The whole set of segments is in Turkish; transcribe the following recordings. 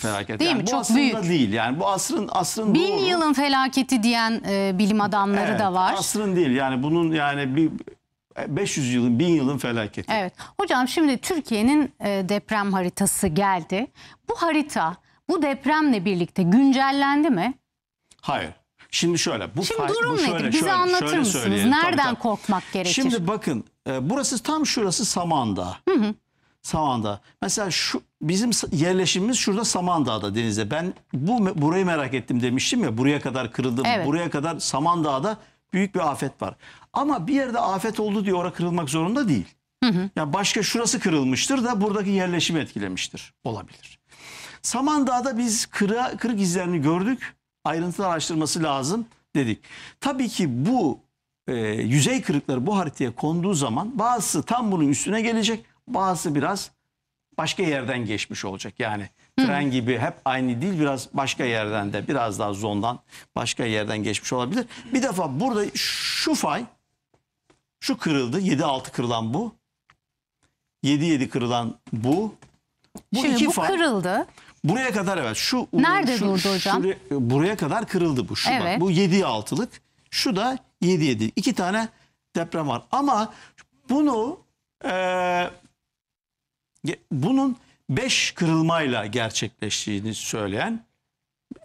felaket. Değil yani mi? Çok aslında büyük. değil. Yani bu asrın asrın Bin doğru. yılın felaketi diyen e, bilim adamları evet, da var. Asrın değil. Yani bunun yani bir 500 e, yılın, 1000 yılın felaketi. Evet. Hocam şimdi Türkiye'nin e, deprem haritası geldi. Bu harita bu depremle birlikte güncellendi mi? Hayır. Şimdi şöyle. Bu Şimdi durum bu şöyle, nedir? Bize şöyle, anlatır şöyle mısınız? Nereden tabii, tabii. korkmak gerekir? Şimdi bakın e, burası tam şurası Samanda. Hı hı. Samandağ. Mesela şu bizim yerleşimimiz şurada Samandağ'da denize. Ben bu burayı merak ettim demiştim ya. Buraya kadar kırıldım. Evet. Buraya kadar Samandağ'da büyük bir afet var. Ama bir yerde afet oldu diye orada kırılmak zorunda değil. Hı hı. Yani başka şurası kırılmıştır da buradaki yerleşim etkilemiştir. Olabilir. Samandağ'da biz kıra, kırık izlerini gördük. Ayrıntılı araştırması lazım dedik. Tabii ki bu e, yüzey kırıkları bu haritaya konduğu zaman bazısı tam bunun üstüne gelecek. Bazısı biraz başka yerden geçmiş olacak. Yani tren gibi hep aynı değil biraz başka yerden de biraz daha zondan başka yerden geçmiş olabilir. Bir defa burada şu fay şu kırıldı 7-6 kırılan bu. 7-7 kırılan bu. Bu Şimdi iki bu fay. kırıldı. Buraya kadar evet. Şu Nerede şu, durdu hocam? Şuraya, buraya kadar kırıldı bu. Şu Evet. bu 7 altılık. Şu da 7 7. iki tane deprem var. Ama bunu eee bunun beş kırılmayla gerçekleştiğini söyleyen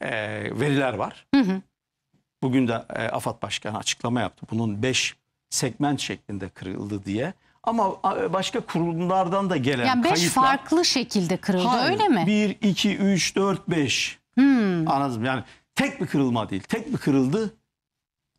e, veriler var. Hı hı. Bugün de e, AFAD Başkanı açıklama yaptı. Bunun beş segment şeklinde kırıldı diye. Ama başka kurumlardan da gelen yani beş kayıtlar. farklı şekilde kırıldı Hayır, öyle mi? Bir, iki, üç, dört, beş. Hmm. Anladım yani tek bir kırılma değil. Tek bir kırıldı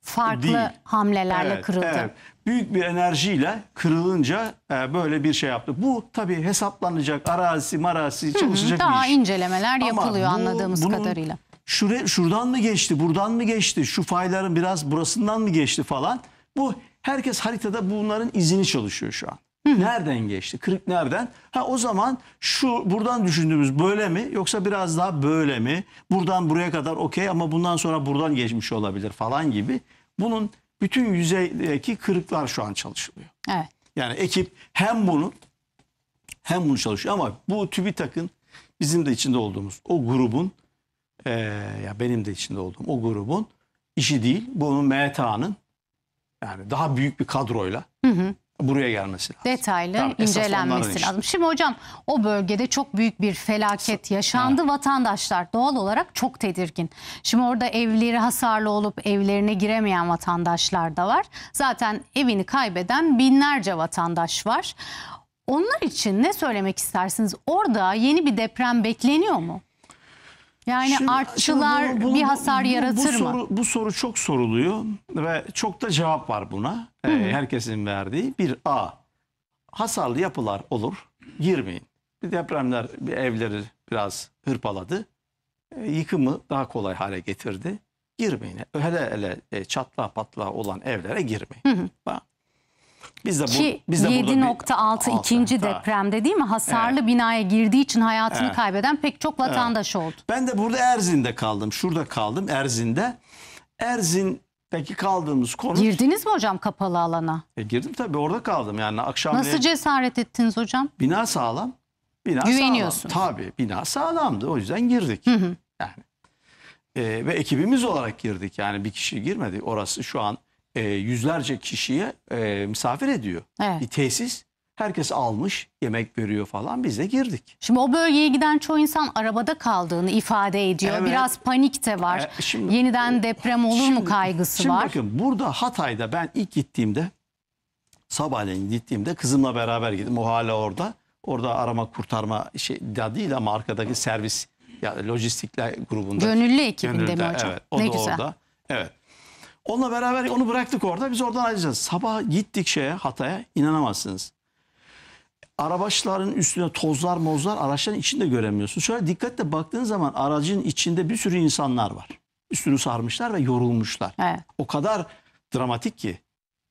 farklı değil. hamlelerle evet, kırıldı. Evet. Büyük bir enerjiyle kırılınca e, böyle bir şey yaptı. Bu tabii hesaplanacak arazisi marasi çalışacak Hı -hı, daha bir iş. incelemeler Ama yapılıyor bu, anladığımız bunun, kadarıyla. Şure, şuradan mı geçti, buradan mı geçti, şu fayların biraz burasından mı geçti falan. Bu herkes haritada bunların izini çalışıyor şu an. Hı. Nereden geçti? Kırık nereden? Ha o zaman şu buradan düşündüğümüz böyle mi yoksa biraz daha böyle mi? Buradan buraya kadar okey ama bundan sonra buradan geçmiş olabilir falan gibi. Bunun bütün yüzeydeki kırıklar şu an çalışılıyor. Evet. Yani ekip hem bunu hem bunu çalışıyor ama bu TÜBİTAK'ın bizim de içinde olduğumuz o grubun e, ya benim de içinde olduğum o grubun işi değil. Bunun MTA'nın yani daha büyük bir kadroyla hı hı buraya gelmesi lazım. Detaylı tamam, incelenmesi lazım. Şimdi hocam o bölgede çok büyük bir felaket yaşandı. Ha. Vatandaşlar doğal olarak çok tedirgin. Şimdi orada evleri hasarlı olup evlerine giremeyen vatandaşlar da var. Zaten evini kaybeden binlerce vatandaş var. Onlar için ne söylemek istersiniz? Orada yeni bir deprem bekleniyor mu? Yani şimdi, artçılar şimdi bu, bu, bir hasar bu, yaratır bu, bu mı? bu soru çok soruluyor ve çok da cevap var buna. Hı ee, -hı. herkesin verdiği bir A. Hasarlı yapılar olur. Girmeyin. Bir depremler bir evleri biraz hırpaladı. E, yıkımı daha kolay hale getirdi. Girmeyin. Hele hele e, çatla patla olan evlere girmeyin. Hı hı. Biz de bu, Ki biz de 7.6 ikinci ha. depremde değil mi? Hasarlı evet. binaya girdiği için hayatını evet. kaybeden pek çok vatandaş evet. oldu. Ben de burada Erzin'de kaldım. Şurada kaldım Erzin'de. Erzin peki kaldığımız konu... Girdiniz mi hocam kapalı alana? E, girdim tabii orada kaldım. Yani akşam Nasıl cesaret ettiniz hocam? Bina sağlam. Bina Güveniyorsun. Sağlam. Tabii bina sağlamdı. O yüzden girdik. Hı hı. Yani. E, ve ekibimiz olarak girdik. Yani bir kişi girmedi. Orası şu an e, yüzlerce kişiye e, misafir ediyor. Evet. Bir tesis. Herkes almış, yemek veriyor falan. Biz de girdik. Şimdi o bölgeye giden çoğu insan arabada kaldığını ifade ediyor. Evet. Biraz panik de var. E, şimdi, Yeniden e, deprem olur şimdi, mu kaygısı şimdi var. Şimdi bakın burada Hatay'da ben ilk gittiğimde sabahleyin gittiğimde kızımla beraber gittim. O hala orada. Orada arama kurtarma şey değil ama arkadaki servis ya lojistikler grubunda. Gönüllü ekibinde gönüllüde, mi hocam? Evet, o ne da güzel. orada. Evet. Onunla beraber onu bıraktık orada. Biz oradan ayrılacağız. Sabah gittik şeye Hatay'a inanamazsınız. Arabaçların üstüne tozlar mozlar araçların içinde göremiyorsun. Şöyle dikkatle baktığın zaman aracın içinde bir sürü insanlar var. Üstünü sarmışlar ve yorulmuşlar. Evet. O kadar dramatik ki.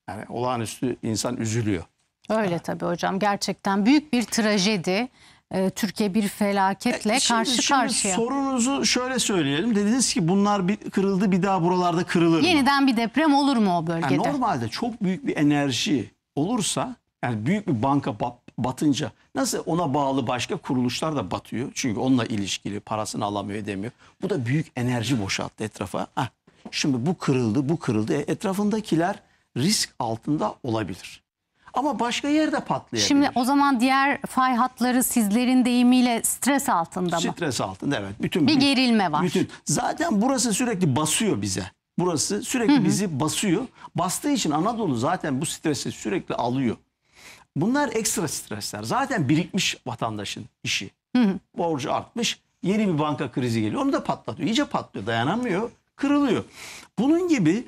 Yani olağanüstü insan üzülüyor. Öyle tabii hocam. Gerçekten büyük bir trajedi e, Türkiye bir felaketle e, karşı şimdi karşıya. Sorunuzu şöyle söyleyelim. Dediniz ki bunlar bir, kırıldı bir daha buralarda kırılır mı? Yeniden bir deprem olur mu o bölgede? Yani normalde çok büyük bir enerji olursa yani büyük bir banka batınca nasıl ona bağlı başka kuruluşlar da batıyor. Çünkü onunla ilişkili parasını alamıyor edemiyor. Bu da büyük enerji boşalttı etrafa. Heh, şimdi bu kırıldı bu kırıldı. E, etrafındakiler risk altında olabilir. Ama başka yerde patlayabilir. Şimdi o zaman diğer fay hatları sizlerin deyimiyle stres altında mı? Stres altında evet. Bütün bir gerilme var. Bütün. Zaten burası sürekli basıyor bize. Burası sürekli hı hı. bizi basıyor. Bastığı için Anadolu zaten bu stresi sürekli alıyor. Bunlar ekstra stresler. Zaten birikmiş vatandaşın işi. Hı hı. Borcu artmış. Yeni bir banka krizi geliyor. Onu da patlatıyor. İyice patlıyor. Dayanamıyor. Kırılıyor. Bunun gibi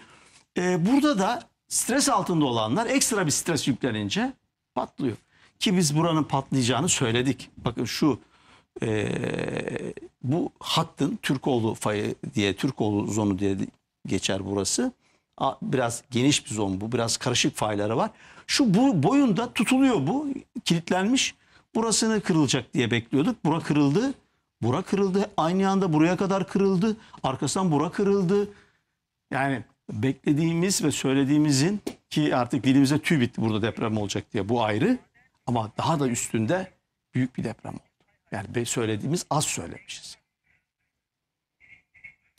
e, burada da stres altında olanlar ekstra bir stres yüklenince patlıyor. Ki biz buranın patlayacağını söyledik. Bakın şu e, bu hattın Türkoğlu fayı diye Türkoğlu zonu diye geçer burası. Biraz geniş bir zon bu. Biraz karışık fayları var. Şu bu boyunda tutuluyor bu. Kilitlenmiş. Burasını kırılacak diye bekliyorduk. Bura kırıldı. Bura kırıldı. Aynı anda buraya kadar kırıldı. Arkasından bura kırıldı. Yani beklediğimiz ve söylediğimizin ki artık dilimize tüy bitti burada deprem olacak diye bu ayrı ama daha da üstünde büyük bir deprem oldu. Yani söylediğimiz az söylemişiz.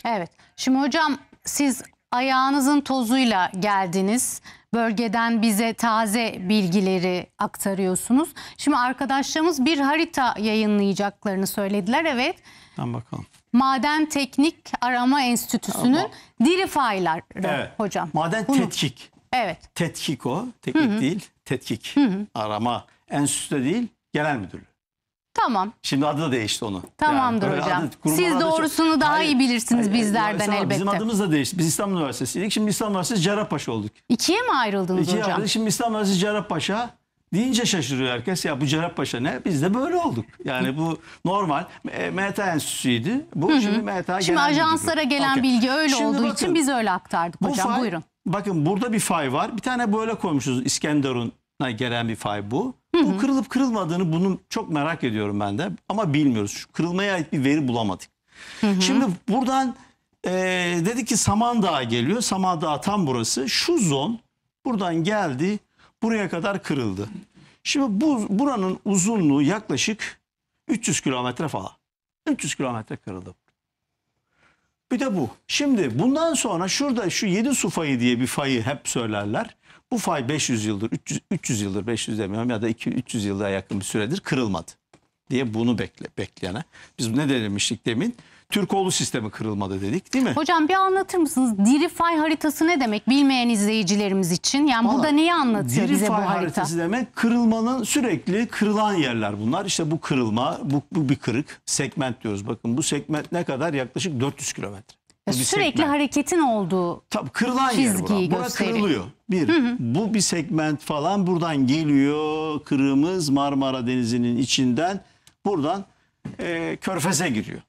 Evet. Şimdi hocam siz ayağınızın tozuyla geldiniz. Bölgeden bize taze bilgileri aktarıyorsunuz. Şimdi arkadaşlarımız bir harita yayınlayacaklarını söylediler. Evet. Tamam bakalım. Maden Teknik Arama Enstitüsü'nün diri fayları Evet. hocam. Maden Bunu- tetkik. Evet. Tetkik o. Teknik değil. Tetkik. hı. Arama. enstitüsü değil. Genel müdürlüğü. Tamam. Şimdi adı da değişti onu. Tamamdır böyle hocam. kurumlar Siz adı çok- şey- doğrusunu daha iyi bilirsiniz bizlerden elbette. Bizim adımız da değişti. Biz İstanbul Üniversitesi'ydik. Şimdi İstanbul Üniversitesi Cerrahpaşa olduk. İkiye mi ayrıldınız İkiye hocam? ayrıldık. Şimdi İstanbul Üniversitesi Cerrahpaşa deyince şaşırıyor herkes. Ya bu Cerrahpaşa ne? Biz de böyle olduk. Yani bu normal. E, MTA Enstitüsü'ydü. Bu Hı hı. şimdi MTA Şimdi Genel ajanslara Müdürlüğü. gelen Okey. bilgi öyle Şimdi olduğu bakın, için biz öyle aktardık bu hocam. fay- Buyurun. Bakın burada bir fay var. Bir tane böyle koymuşuz İskenderun'a gelen bir fay bu. Bu kırılıp kırılmadığını bunu çok merak ediyorum ben de. Ama bilmiyoruz. Şu kırılmaya ait bir veri bulamadık. Şimdi buradan e, dedi ki Samandağ geliyor. Samandağ tam burası. Şu zon buradan geldi buraya kadar kırıldı. Şimdi bu buranın uzunluğu yaklaşık 300 kilometre falan. 300 kilometre kırıldı. Bir de bu. Şimdi bundan sonra şurada şu 7 su fayı diye bir fayı hep söylerler. Bu fay 500 yıldır, 300, 300 yıldır, 500 demiyorum ya da 2, 300 yılda yakın bir süredir kırılmadı diye bunu bekle, bekleyene. Biz ne demiştik demin? Türkoğlu sistemi kırılmadı dedik değil mi? Hocam bir anlatır mısınız? Diri fay haritası ne demek bilmeyen izleyicilerimiz için? Yani Vallahi, burada neyi anlatıyor diri bize fay bu harita? haritası demek kırılmanın sürekli kırılan yerler bunlar. İşte bu kırılma, bu, bu bir kırık. Segment diyoruz bakın bu segment ne kadar? Yaklaşık 400 kilometre. Sürekli segment. hareketin olduğu Tabii kırılan yer bura. Bura kırılıyor. Bir, hı hı. bu bir segment falan buradan geliyor. Kırımız Marmara Denizi'nin içinden buradan e, körfeze giriyor.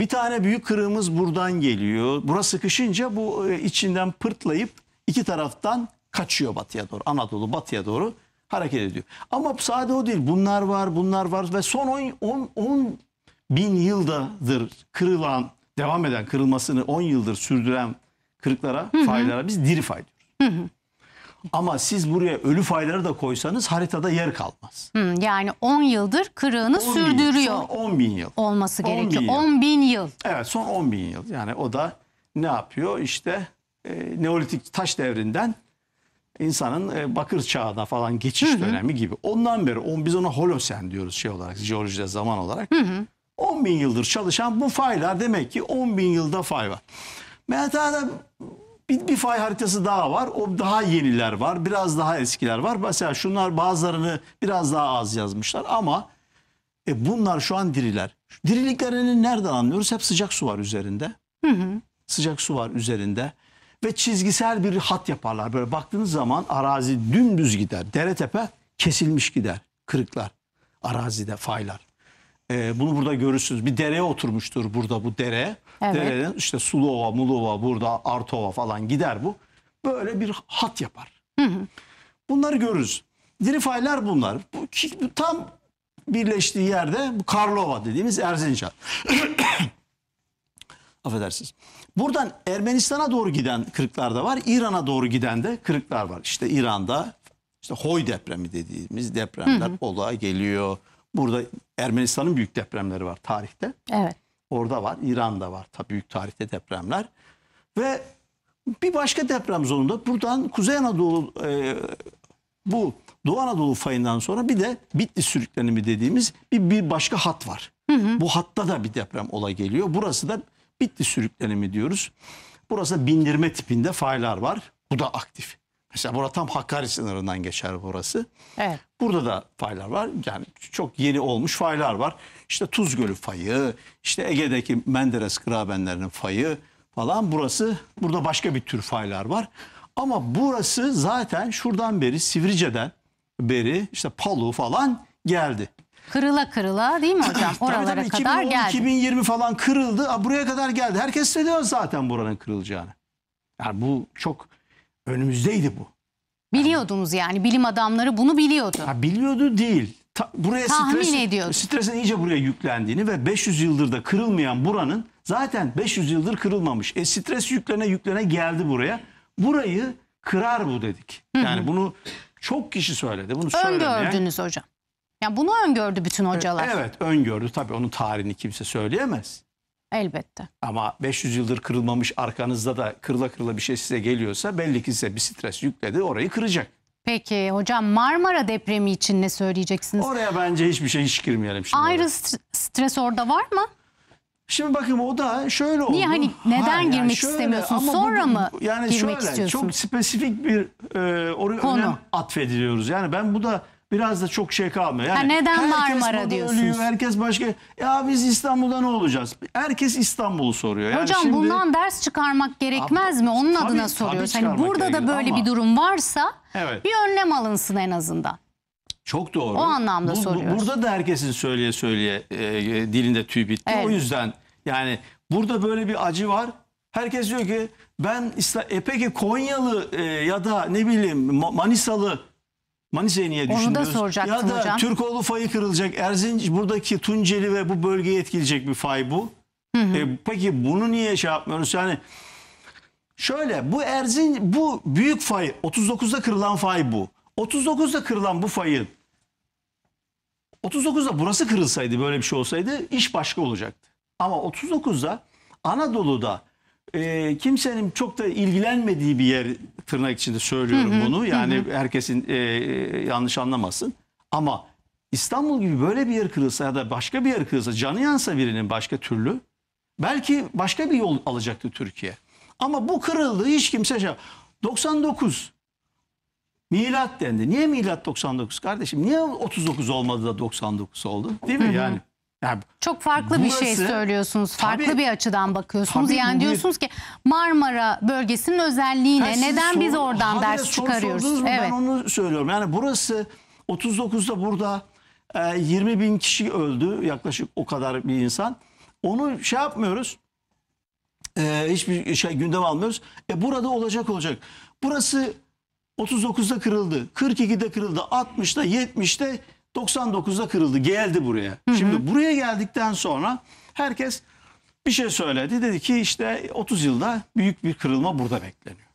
Bir tane büyük kırığımız buradan geliyor. Burası sıkışınca bu e, içinden pırtlayıp iki taraftan kaçıyor batıya doğru. Anadolu batıya doğru hareket ediyor. Ama sadece o değil. Bunlar var, bunlar var ve son 10 bin yıldadır kırılan, devam eden kırılmasını 10 yıldır sürdüren kırıklara, hı faylara biz diri fay diyoruz. Hı hı. Ama siz buraya ölü fayları da koysanız haritada yer kalmaz. Hı, yani 10 yıldır kırığını 10 sürdürüyor. Bin, son 10 bin yıl. Olması 10 gerekiyor. Bin yıl. 10 bin yıl. Evet son 10 bin yıl. Yani o da ne yapıyor? İşte e, Neolitik taş devrinden insanın e, bakır çağına falan geçiş hı hı. dönemi gibi. Ondan beri on, biz ona holosen diyoruz şey olarak jeolojide zaman olarak. Hı hı. 10 bin yıldır çalışan bu faylar demek ki 10 bin yılda fay var. Mehmet bir, bir fay haritası daha var. O daha yeniler var. Biraz daha eskiler var. Mesela şunlar bazılarını biraz daha az yazmışlar ama e, bunlar şu an diriler. Diriliklerini nereden anlıyoruz? Hep sıcak su var üzerinde. Hı hı. Sıcak su var üzerinde. Ve çizgisel bir hat yaparlar. Böyle baktığınız zaman arazi dümdüz gider. Dere tepe kesilmiş gider. Kırıklar. Arazide faylar. E, bunu burada görürsünüz. Bir dere oturmuştur burada bu dere. Evet. Derenin işte Sulova, Mulova, burada Artova falan gider bu. Böyle bir hat yapar. Hı hı. Bunları görürüz. Dirifaylar bunlar. Bu, tam birleştiği yerde bu Karlova dediğimiz Erzincan. Affedersiniz. Buradan Ermenistan'a doğru giden kırıklar da var. İran'a doğru giden de kırıklar var. İşte İran'da işte Hoy depremi dediğimiz depremler hı hı. olaya geliyor. Burada Ermenistan'ın büyük depremleri var tarihte. Evet. Orada var, İran'da var tabii büyük tarihte depremler. Ve bir başka deprem zonunda buradan Kuzey Anadolu e, bu Doğu Anadolu fayından sonra bir de Bitlis sürüklenimi dediğimiz bir, bir başka hat var. Hı hı. Bu hatta da bir deprem ola geliyor. Burası da Bitlis sürüklenimi diyoruz. Burası da bindirme tipinde faylar var. Bu da aktif. Mesela burada tam Hakkari sınırından geçer burası. Evet. Burada da faylar var. Yani çok yeni olmuş faylar var. İşte Tuz Gölü fayı, işte Ege'deki Menderes Grabenlerinin fayı falan. Burası, burada başka bir tür faylar var. Ama burası zaten şuradan beri Sivrice'den beri işte Palu falan geldi. Kırıla kırıla değil mi hocam? Oralara tabii, tabii, kadar geldi. 2020 falan kırıldı. buraya kadar geldi. Herkes söylüyor zaten buranın kırılacağını. Yani bu çok Önümüzdeydi bu. Biliyordunuz yani bilim adamları bunu biliyordu. Ha, biliyordu değil. Ta, buraya Tahmin stres, ediyordu. stresin iyice buraya yüklendiğini ve 500 yıldır da kırılmayan buranın zaten 500 yıldır kırılmamış. E stres yüklene yüklene geldi buraya. Burayı kırar bu dedik. Yani Hı -hı. bunu çok kişi söyledi. Bunu Öngördünüz söylemeyen... hocam. Yani bunu öngördü bütün e, hocalar. Evet öngördü tabii onun tarihini kimse söyleyemez. Elbette. Ama 500 yıldır kırılmamış arkanızda da kırla kırla bir şey size geliyorsa belli ki size bir stres yükledi orayı kıracak. Peki hocam Marmara depremi için ne söyleyeceksiniz? Oraya bence hiçbir şey hiç girmeyelim şimdi. Ayrı oraya. stres orada var mı? Şimdi bakın o da şöyle oldu. Niye hani neden ha, yani girmek şöyle, istemiyorsun? Sonra bu, mı yani girmek şöyle, istiyorsun? Çok spesifik bir e, oraya Konu. önem atfediliyoruz. Yani ben bu da biraz da çok şey kalmıyor. Yani Ha, neden herkes Marmara diyorsunuz? Ölüyor, herkes başka. Ya biz İstanbul'da ne olacağız? Herkes İstanbul'u soruyor. Yani Hocam şimdi- bundan ders çıkarmak gerekmez mi? Onun Tabii, adına tabii soruyoruz. Hani burada da böyle ama- bir durum varsa Evet. bir önlem alınsın en azından. Çok doğru. O anlamda soruyoruz. Burada da herkesin söyleye söyleye e, e, dilinde tüy bitti. Evet. O yüzden yani burada böyle bir acı var. Herkes diyor ki ben İsta- e peki Konyalı e, ya da ne bileyim Manisalı Manisa'yı niye Onu da Ya da hocam. Türkoğlu fayı kırılacak. Erzincan buradaki Tunceli ve bu bölgeyi etkileyecek bir fay bu. E, peki bunu niye şey yapmıyoruz? Yani şöyle bu Erzin bu büyük fay 39'da kırılan fay bu. 39'da kırılan bu fayın 39'da burası kırılsaydı böyle bir şey olsaydı iş başka olacaktı. Ama 39'da Anadolu'da e, kimsenin çok da ilgilenmediği bir yer tırnak içinde söylüyorum hı hı, bunu. Yani hı. herkesin e, e, yanlış anlamasın. Ama İstanbul gibi böyle bir yer kırılsa ya da başka bir yer kırılsa canı yansa birinin başka türlü belki başka bir yol alacaktı Türkiye. Ama bu kırıldı hiç kimse şey 99 milat dendi. Niye milat 99 kardeşim? Niye 39 olmadı da 99 oldu? Değil mi hı hı. yani? Yani Çok farklı burası, bir şey söylüyorsunuz. Farklı tabii, bir açıdan bakıyorsunuz. Tabii, yani diyorsunuz ki Marmara bölgesinin özelliği ne? Neden soru, biz oradan hani ders çıkarıyoruz? Evet. Ben onu söylüyorum. Yani burası 39'da burada 20 e, bin kişi öldü. Yaklaşık o kadar bir insan. Onu şey yapmıyoruz. E, hiçbir şey gündem almıyoruz. E burada olacak olacak. Burası 39'da kırıldı. 42'de kırıldı. 60'da 70'de 99'da kırıldı geldi buraya. Hı hı. Şimdi buraya geldikten sonra herkes bir şey söyledi. Dedi ki işte 30 yılda büyük bir kırılma burada bekleniyor.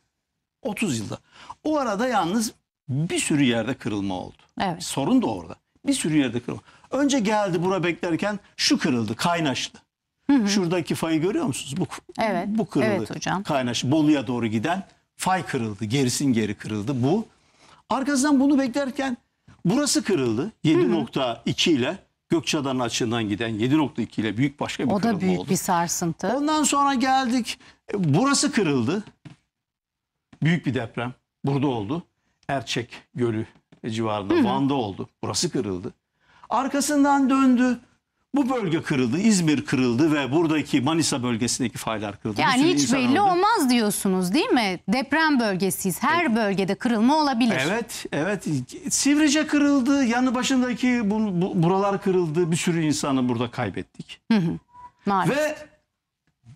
30 yılda. O arada yalnız bir sürü yerde kırılma oldu. Evet. Sorun da orada. Bir sürü yerde kırılma. Önce geldi bura beklerken şu kırıldı kaynaştı. Hı hı. Şuradaki fayı görüyor musunuz? Bu, evet. bu kırıldı. Evet hocam. Kaynaşlı. Bolu'ya doğru giden fay kırıldı. Gerisin geri kırıldı. Bu. Arkasından bunu beklerken Burası kırıldı. 7.2 ile Gökçeada'nın açığından giden 7.2 ile büyük başka bir o kırılma oldu. O da büyük oldu. bir sarsıntı. Ondan sonra geldik. E, burası kırıldı. Büyük bir deprem. Burada oldu. Erçek Gölü civarında Hı-hı. Van'da oldu. Burası kırıldı. Arkasından döndü. Bu bölge kırıldı, İzmir kırıldı ve buradaki Manisa bölgesindeki faylar kırıldı. Yani hiç belli öldü. olmaz diyorsunuz değil mi? Deprem bölgesiyiz. Her evet. bölgede kırılma olabilir. Evet, evet. Sivrice kırıldı, yanı başındaki bu, bu, buralar kırıldı. Bir sürü insanı burada kaybettik. Hı hı. Ve,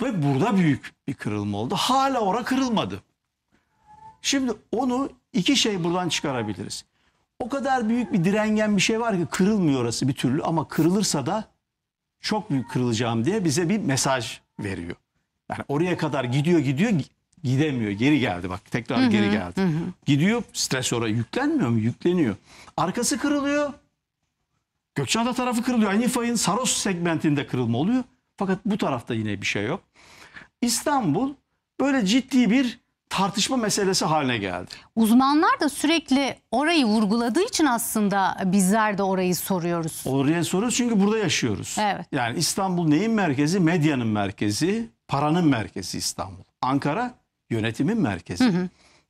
ve burada büyük bir kırılma oldu. Hala ora kırılmadı. Şimdi onu iki şey buradan çıkarabiliriz. O kadar büyük bir direngen bir şey var ki kırılmıyor orası bir türlü ama kırılırsa da çok büyük kırılacağım diye bize bir mesaj veriyor. Yani oraya kadar gidiyor gidiyor gidemiyor. Geri geldi bak tekrar hı hı, geri geldi. Hı. hı. Gidiyor stresora yüklenmiyor mu? Yükleniyor. Arkası kırılıyor. Gökçeada tarafı kırılıyor. Aynı fayın Saros segmentinde kırılma oluyor. Fakat bu tarafta yine bir şey yok. İstanbul böyle ciddi bir tartışma meselesi haline geldi. Uzmanlar da sürekli orayı vurguladığı için aslında bizler de orayı soruyoruz. Oraya soruyoruz çünkü burada yaşıyoruz. Evet. Yani İstanbul neyin merkezi? Medyanın merkezi, paranın merkezi İstanbul. Ankara yönetimin merkezi.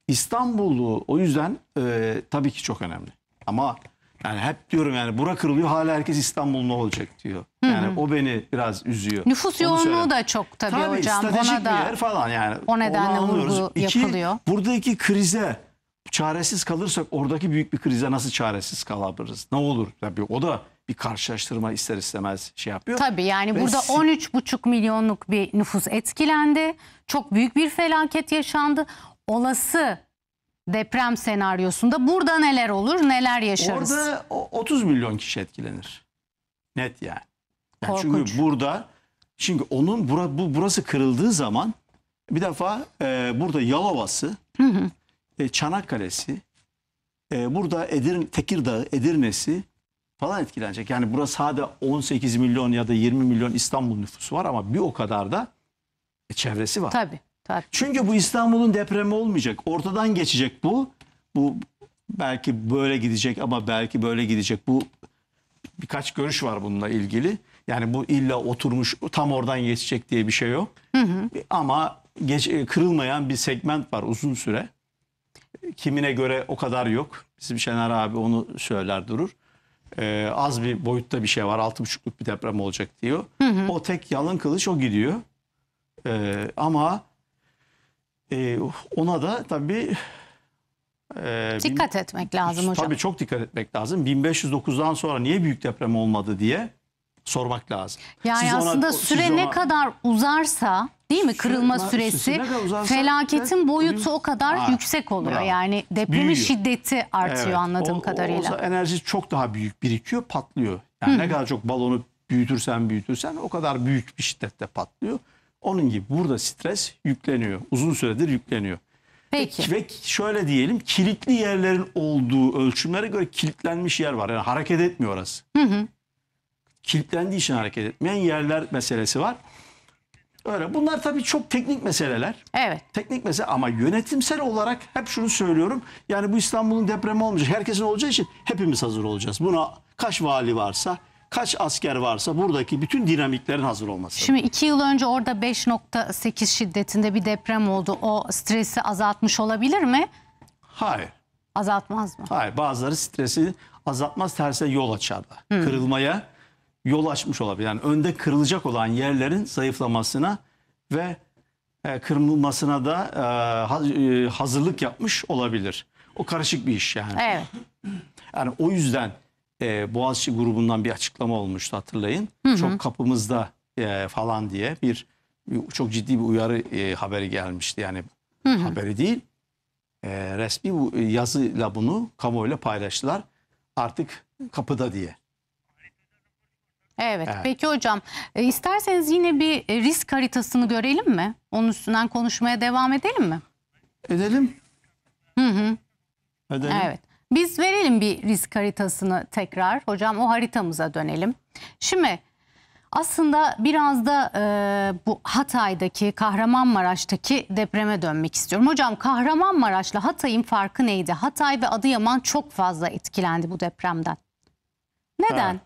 İstanbul'u o yüzden e, tabii ki çok önemli. Ama yani hep diyorum yani bura kırılıyor hala herkes İstanbul ne olacak diyor. Yani hı hı. o beni biraz üzüyor. Nüfus Onu yoğunluğu söyleyeyim. da çok tabii, tabii hocam. Stratejik ona da bir yer falan yani. O nedenle vurgu yapılıyor. İki, buradaki krize çaresiz kalırsak oradaki büyük bir krize nasıl çaresiz kalabiliriz? Ne olur? Tabii o da bir karşılaştırma ister istemez şey yapıyor. Tabii yani Ve burada 13,5 milyonluk bir nüfus etkilendi. Çok büyük bir felaket yaşandı. Olası deprem senaryosunda burada neler olur, neler yaşarız? Orada 30 milyon kişi etkilenir. Net yani. yani çünkü burada çünkü onun bura, bu burası kırıldığı zaman bir defa e, burada Yalova'sı, hı hı. e, Çanakkale'si, e, burada Edirne, Tekirdağ, Edirne'si falan etkilenecek. Yani burası sadece 18 milyon ya da 20 milyon İstanbul nüfusu var ama bir o kadar da e, çevresi var. Tabii. Tabii. Çünkü bu İstanbul'un depremi olmayacak. Ortadan geçecek bu. Bu belki böyle gidecek ama belki böyle gidecek. Bu birkaç görüş var bununla ilgili. Yani bu illa oturmuş tam oradan geçecek diye bir şey yok. Hı hı. Ama geç, e, kırılmayan bir segment var uzun süre. Kimine göre o kadar yok. Bizim Şener abi onu söyler durur. Ee, az bir boyutta bir şey var. altı buçukluk bir deprem olacak diyor. Hı hı. O tek yalın kılıç o gidiyor. Ee, ama e, ona da tabii... E, dikkat bin, etmek lazım hocam. Tabii çok dikkat etmek lazım. 1509'dan sonra niye büyük deprem olmadı diye sormak lazım. Yani siz aslında ona, süre ona, ne kadar uzarsa değil mi kırılma süresi uzarsa, felaketin evet, boyutu o kadar ha, yüksek oluyor. Bravo. Yani depremin Büyüyor. şiddeti artıyor evet, anladığım o, kadarıyla. O, enerji çok daha büyük birikiyor patlıyor. Yani Hı. ne kadar çok balonu büyütürsen büyütürsen o kadar büyük bir şiddette patlıyor. Onun gibi burada stres yükleniyor. Uzun süredir yükleniyor. Peki. Ve şöyle diyelim kilitli yerlerin olduğu ölçümlere göre kilitlenmiş yer var. Yani hareket etmiyor orası. Hı hı. Kilitlendiği için hareket etmeyen yerler meselesi var. Öyle. Bunlar tabii çok teknik meseleler. Evet. Teknik mesele ama yönetimsel olarak hep şunu söylüyorum. Yani bu İstanbul'un depremi olmayacak. Herkesin olacağı için hepimiz hazır olacağız. Buna kaç vali varsa kaç asker varsa buradaki bütün dinamiklerin hazır olması. Şimdi iki yıl önce orada 5.8 şiddetinde bir deprem oldu. O stresi azaltmış olabilir mi? Hayır. Azaltmaz mı? Hayır bazıları stresi azaltmaz tersine yol açar da. Hmm. Kırılmaya yol açmış olabilir. Yani önde kırılacak olan yerlerin zayıflamasına ve e, kırılmasına da e, e, hazırlık yapmış olabilir. O karışık bir iş yani. Evet. Yani o yüzden e, Boğaziçi grubundan bir açıklama olmuştu hatırlayın. Hı hı. Çok kapımızda e, falan diye bir çok ciddi bir uyarı e, haberi gelmişti. Yani hı hı. haberi değil e, resmi bu, e, yazıyla bunu kamuoyuyla paylaştılar. Artık kapıda diye. Evet, evet. Peki hocam, e, isterseniz yine bir e, risk haritasını görelim mi? Onun üstünden konuşmaya devam edelim mi? Edelim. Hı hı. Edelim. Evet. Biz verelim bir risk haritasını tekrar. Hocam o haritamıza dönelim. Şimdi aslında biraz da e, bu Hatay'daki Kahramanmaraş'taki depreme dönmek istiyorum. Hocam Kahramanmaraş'la Hatay'ın farkı neydi? Hatay ve Adıyaman çok fazla etkilendi bu depremden. Neden? Ha.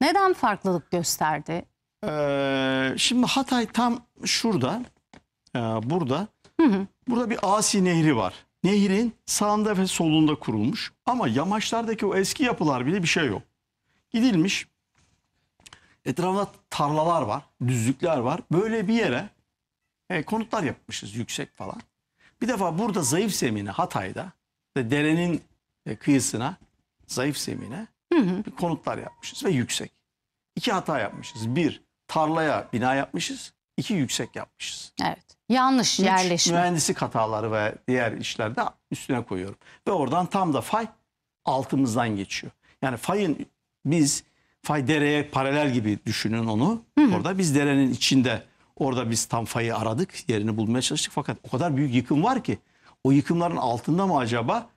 Neden farklılık gösterdi? Ee, şimdi Hatay tam şurada, e, burada. Hı hı. Burada bir Asi Nehri var. Nehirin sağında ve solunda kurulmuş ama yamaçlardaki o eski yapılar bile bir şey yok. Gidilmiş etrafında tarlalar var, düzlükler var. Böyle bir yere e, konutlar yapmışız yüksek falan. Bir defa burada zayıf zemine Hatay'da de derenin e, kıyısına zayıf zemine hı hı. konutlar yapmışız ve yüksek. İki hata yapmışız. Bir tarlaya bina yapmışız iki yüksek yapmışız. Evet. Yanlış Üç yerleşme. mühendislik hataları ve diğer işlerde üstüne koyuyorum. Ve oradan tam da fay altımızdan geçiyor. Yani fayın biz fay dereye paralel gibi düşünün onu. Hı hı. Orada biz derenin içinde orada biz tam fayı aradık. Yerini bulmaya çalıştık fakat o kadar büyük yıkım var ki. O yıkımların altında mı acaba?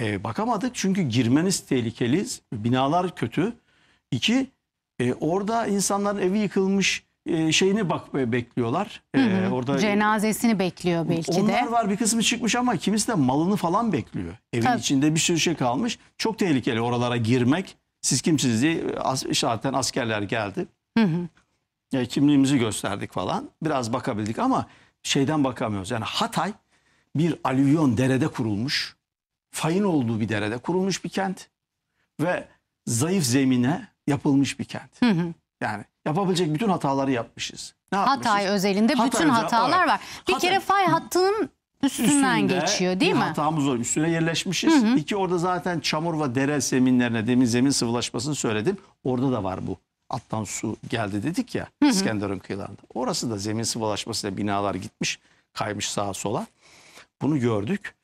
E, bakamadık çünkü girmeniz tehlikeli. Binalar kötü. İki e, orada insanların evi yıkılmış e, şeyini bak e, bekliyorlar. E, hı hı. Orada cenazesini bekliyor belki onlar de. Onlar var bir kısmı çıkmış ama kimisi de malını falan bekliyor. Evin Tabii. içinde bir sürü şey kalmış. Çok tehlikeli oralara girmek. Siz kimsiniz diye as, zaten askerler geldi. Hı hı. E, kimliğimizi gösterdik falan. Biraz bakabildik ama şeyden bakamıyoruz. Yani Hatay bir alüvyon derede kurulmuş. Fayın olduğu bir derede kurulmuş bir kent ve zayıf zemine yapılmış bir kent. Hı hı. Yani Yapabilecek bütün hataları yapmışız. Ne yapmışız? özelinde Hatay bütün hatalar evet. var. Bir Hatay, kere fay hattının üstünden üstünde geçiyor değil mi? Hatamız var. Üstüne yerleşmişiz. Hı hı. İki orada zaten çamur ve dere zeminlerine demin zemin sıvılaşmasını söyledim. Orada da var bu. Alttan su geldi dedik ya hı hı. İskenderun kıyılarında. Orası da zemin sıvılaşmasıyla binalar gitmiş. Kaymış sağa sola. Bunu gördük.